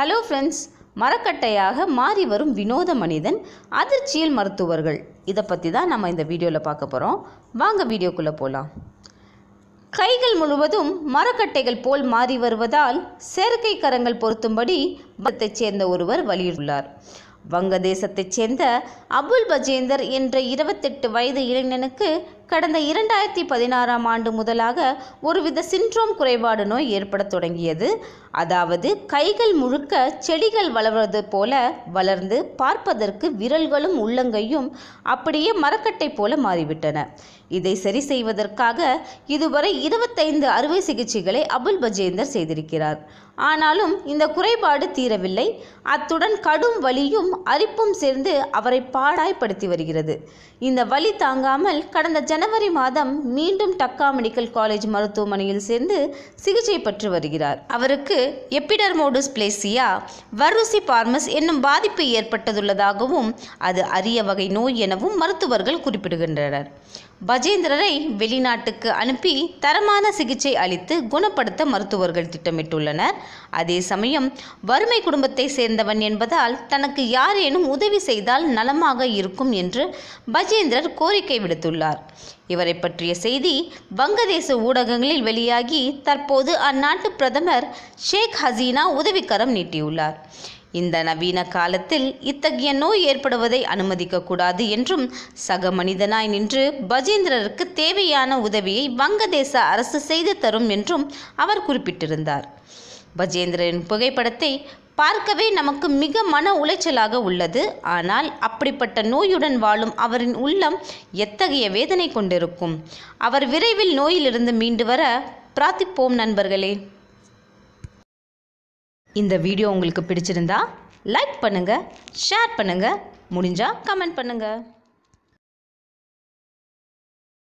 hello friends மரக்கட்டையாக மாறி வரும் வினோத மனிதன் அதிர்ச்சியில் மருத்துவர்கள் இதை பற்றி தான் நம்ம இந்த வீடியோவில் பார்க்க போகிறோம் வாங்க வீடியோக்குள்ளே போகலாம் கைகள் முழுவதும் மரக்கட்டைகள் போல் மாறி வருவதால் செயற்கை கரங்கள் பொருத்தும்படி பத்தைச் சேர்ந்த ஒருவர் வலியுறுத்துள்ளார் வங்கதேசத்தைச் சேர்ந்த அபுல் பஜேந்தர் என்ற இருபத்தெட்டு வயது இளைஞனுக்கு கடந்த இரண்டாயிரத்தி பதினாறாம் ஆண்டு முதலாக ஒருவித சின்ட்ரோம் குறைபாடு நோய் ஏற்படத் தொடங்கியது அதாவது கைகள் முழுக்க செடிகள் வளர்வது போல வளர்ந்து பார்ப்பதற்கு விரல்களும் உள்ளங்கையும் அப்படியே மரக்கட்டை போல மாறிவிட்டன இதை சரி செய்வதற்காக இதுவரை இருபத்தைந்து அறுவை சிகிச்சைகளை அபுல் பஜேந்தர் செய்திருக்கிறார் ஆனாலும் இந்த குறைபாடு தீரவில்லை அத்துடன் கடும் வலியும் அரிப்பும் சேர்ந்து அவரை பாடாய்படுத்தி வருகிறது இந்த வலி தாங்காமல் கடந்த ஜன ஜனவரி மாதம் மீண்டும் டக்கா மெடிக்கல் காலேஜ் மருத்துவமனையில் சேர்ந்து சிகிச்சை பெற்று வருகிறார் அவருக்கு எப்பிடர்மோடுஸ் பிளேசியா வர்ருசி பார்மஸ் என்னும் பாதிப்பு ஏற்பட்டதுள்ளதாகவும் அது அரிய வகை நோய் எனவும் மருத்துவர்கள் குறிப்பிடுகின்றனர் பஜேந்திரரை வெளிநாட்டுக்கு அனுப்பி தரமான சிகிச்சை அளித்து குணப்படுத்த மருத்துவர்கள் திட்டமிட்டுள்ளனர் அதே சமயம் வறுமை குடும்பத்தை சேர்ந்தவன் என்பதால் தனக்கு யாரேனும் உதவி செய்தால் நலமாக இருக்கும் என்று பஜேந்திரர் கோரிக்கை விடுத்துள்ளார் இவரை பற்றிய செய்தி வங்கதேச ஊடகங்களில் வெளியாகி தற்போது அந்நாட்டு பிரதமர் ஷேக் ஹசீனா உதவிக்கரம் நீட்டியுள்ளார் இந்த நவீன காலத்தில் இத்தகைய நோய் ஏற்படுவதை அனுமதிக்கக்கூடாது என்றும் சக மனிதனாய் நின்று பஜேந்திரருக்கு தேவையான உதவியை வங்கதேச அரசு செய்து தரும் என்றும் அவர் குறிப்பிட்டிருந்தார் பஜேந்திரன் புகைப்படத்தை பார்க்கவே நமக்கு மிக மன உளைச்சலாக உள்ளது ஆனால் அப்படிப்பட்ட நோயுடன் வாழும் அவரின் உள்ளம் எத்தகைய வேதனை கொண்டிருக்கும் அவர் விரைவில் நோயிலிருந்து மீண்டு வர பிரார்த்திப்போம் நண்பர்களே இந்த வீடியோ உங்களுக்கு பிடிச்சிருந்தா லைக் பண்ணுங்கள் ஷேர் பண்ணுங்கள் முடிஞ்சால் கமெண்ட் பண்ணுங்கள்